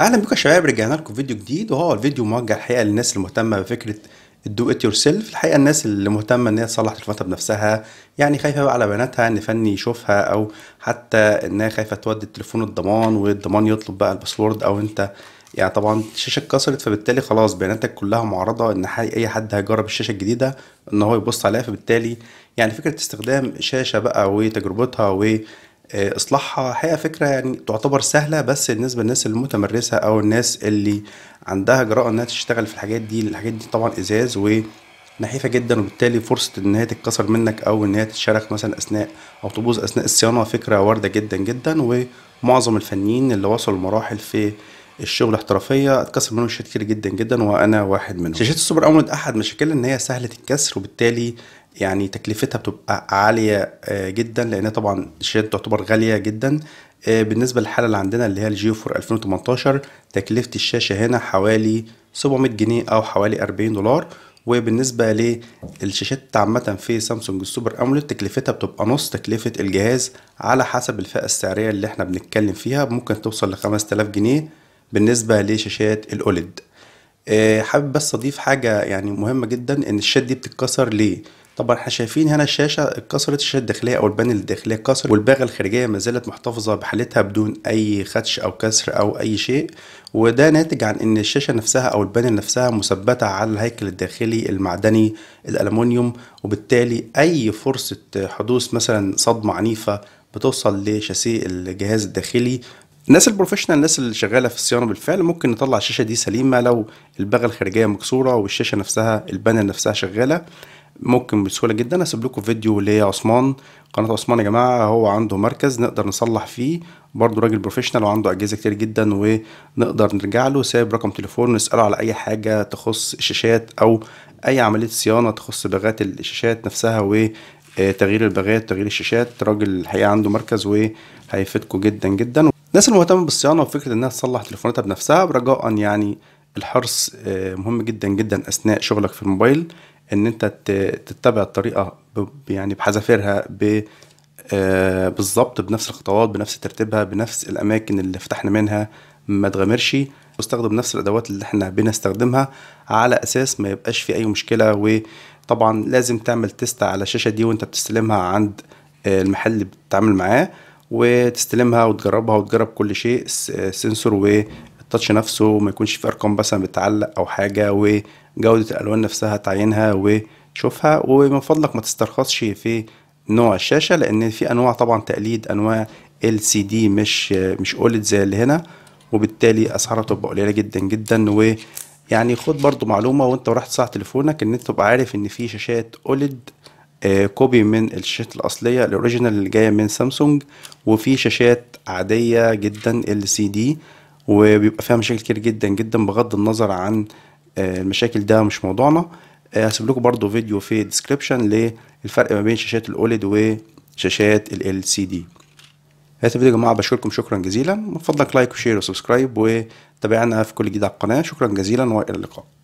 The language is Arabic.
اهلا بكم يا شباب رجعنا لكم فيديو جديد وهو الفيديو موجه الحقيقه للناس المهتمه بفكره الدو ات يور سيلف الحقيقه الناس اللي مهتمه ان هي تصلح تليفوناتها بنفسها يعني خايفه بقى على بناتها ان فني يشوفها او حتى انها خايفه تودي التليفون الضمان والضمان يطلب بقى الباسورد او انت يعني طبعا الشاشه اتكسرت فبالتالي خلاص بياناتك كلها معرضه ان اي حد هيجرب الشاشه الجديده ان هو يبص عليها فبالتالي يعني فكره استخدام شاشه بقى وتجربتها و آه، اصلاحها حقيقه فكره يعني تعتبر سهله بس بالنسبه للناس المتمرسه او الناس اللي عندها جراءه انها تشتغل في الحاجات دي الحاجات دي طبعا ازاز و نحيفة جدا وبالتالي فرصة ان هي تتكسر منك او ان هي تتشرخ مثلا اثناء او تبوظ اثناء الصيانة فكرة واردة جدا جدا ومعظم الفنيين اللي وصلوا لمراحل في الشغل احترافيه اتكسر منهم شاشات كتير جدا جدا وانا واحد منهم شاشات السوبر امولد احد مشاكلها ان هي سهله الكسر وبالتالي يعني تكلفتها بتبقى عاليه آه، جدا لانها طبعا الشهادات تعتبر غاليه جدا آه، بالنسبه للحاله اللي عندنا اللي هي الجيو فور 2018 تكلفه الشاشه هنا حوالي 700 جنيه او حوالي 40 دولار وبالنسبة للشاشات عامة في سامسونج السوبر أموليد تكلفتها بتبقى نص تكلفة الجهاز على حسب الفئة السعرية اللي احنا بنتكلم فيها ممكن توصل ل 5000 جنيه بالنسبة لشاشات الأوليد آه، حابب بس أضيف حاجة يعني مهمة جدا إن الشاشات دي بتتكسر ليه؟ طبعا احنا شايفين هنا الشاشه اتكسرت الشاشه الداخليه او البانل الداخليه اتكسر والباغه الخارجيه ما زالت محتفظه بحالتها بدون اي خدش او كسر او اي شيء وده ناتج عن ان الشاشه نفسها او البانل نفسها مثبته على الهيكل الداخلي المعدني الالومنيوم وبالتالي اي فرصه حدوث مثلا صدمه عنيفه بتوصل لشاسيه الجهاز الداخلي الناس البروفيشنال الناس اللي شغاله في الصيانه بالفعل ممكن نطلع الشاشه دي سليمه لو الباغه الخارجيه مكسوره والشاشه نفسها البانل نفسها شغاله ممكن بسهوله جدا اسيب لكم فيديو لعثمان قناه عثمان يا جماعه هو عنده مركز نقدر نصلح فيه برضه راجل بروفيشنال وعنده اجهزه كتير جدا ونقدر نرجع له سايب رقم تليفون نساله على اي حاجه تخص الشاشات او اي عمليه صيانه تخص بغات الشاشات نفسها و تغيير البغات تغيير الشاشات راجل الحقيقه عنده مركز وهيفيدكم جدا جدا الناس المهتمه بالصيانه وفكره انها تصلح تليفوناتها بنفسها رجاء يعني الحرص آه، مهم جدا جدا اثناء شغلك في الموبايل ان انت تتبع الطريقه يعني بحذافيرها ب آه، بالظبط بنفس الخطوات بنفس ترتيبها بنفس الاماكن اللي فتحنا منها ما تغامرش واستخدم نفس الادوات اللي احنا بنستخدمها على اساس ما يبقاش في اي مشكله وطبعا لازم تعمل تيست على الشاشه دي وانت بتستلمها عند آه، المحل اللي بتتعامل معاه وتستلمها وتجربها وتجرب كل شيء سنسور التاتش نفسه ما يكونش في ارقام مثلا بتعلق او حاجه وجوده الالوان نفسها تعينها وتشوفها ومن فضلك ما تسترخصش في نوع الشاشه لان في انواع طبعا تقليد انواع ال سي دي مش مش اولد زي اللي هنا وبالتالي اسعارها تبقى قليله جدا جدا و يعني خد برضو معلومه وانت ورحت ساعه تليفونك ان انت تبقى عارف ان في شاشات اولد آه، كوبي من الشاشات الاصليه الاوريجينال اللي جايه من سامسونج وفي شاشات عاديه جدا ال سي دي وبيبقى فيها مشاكل كتير جدا جدا بغض النظر عن آه، المشاكل ده مش موضوعنا آه، هسيب لكم برضو فيديو في ديسكريبشن للفرق ما بين شاشات الاوليد وشاشات ال سي دي هذا الفيديو يا جماعه بشكركم شكرا جزيلا من فضلك لايك وشير وسبسكرايب وتابعنا في كل جديد على القناه شكرا جزيلا والى اللقاء